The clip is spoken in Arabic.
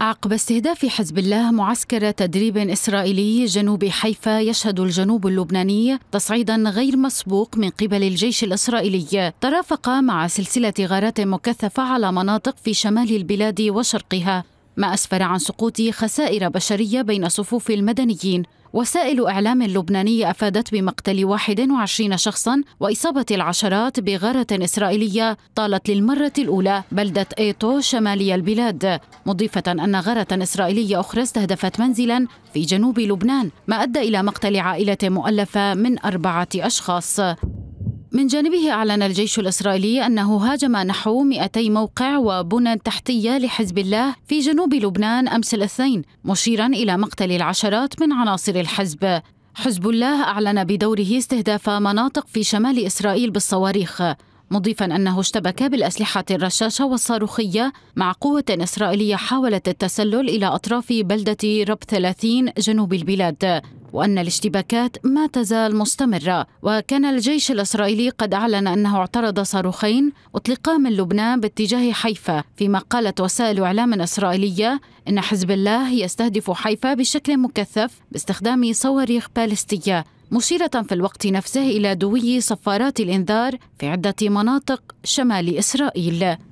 عقب استهداف حزب الله معسكر تدريب إسرائيلي جنوب حيفا يشهد الجنوب اللبناني تصعيدا غير مسبوق من قبل الجيش الإسرائيلي ترافق مع سلسلة غارات مكثفة على مناطق في شمال البلاد وشرقها ما أسفر عن سقوط خسائر بشرية بين صفوف المدنيين وسائل إعلام لبنانية أفادت بمقتل 21 شخصاً وإصابة العشرات بغارة إسرائيلية طالت للمرة الأولى بلدة إيتو شمالي البلاد مضيفة أن غارة إسرائيلية أخرى استهدفت منزلاً في جنوب لبنان ما أدى إلى مقتل عائلة مؤلفة من أربعة أشخاص من جانبه أعلن الجيش الإسرائيلي أنه هاجم نحو 200 موقع وبنى تحتية لحزب الله في جنوب لبنان أمس الاثنين مشيرا إلى مقتل العشرات من عناصر الحزب حزب الله أعلن بدوره استهداف مناطق في شمال إسرائيل بالصواريخ مضيفا أنه اشتبك بالأسلحة الرشاشة والصاروخية مع قوة إسرائيلية حاولت التسلل إلى أطراف بلدة رب 30 جنوب البلاد وأن الاشتباكات ما تزال مستمرة وكان الجيش الإسرائيلي قد أعلن أنه اعترض صاروخين أطلقا من لبنان باتجاه حيفا فيما قالت وسائل إعلام إسرائيلية أن حزب الله يستهدف حيفا بشكل مكثف باستخدام صواريخ باليستية مشيرة في الوقت نفسه إلى دوي صفارات الإنذار في عدة مناطق شمال إسرائيل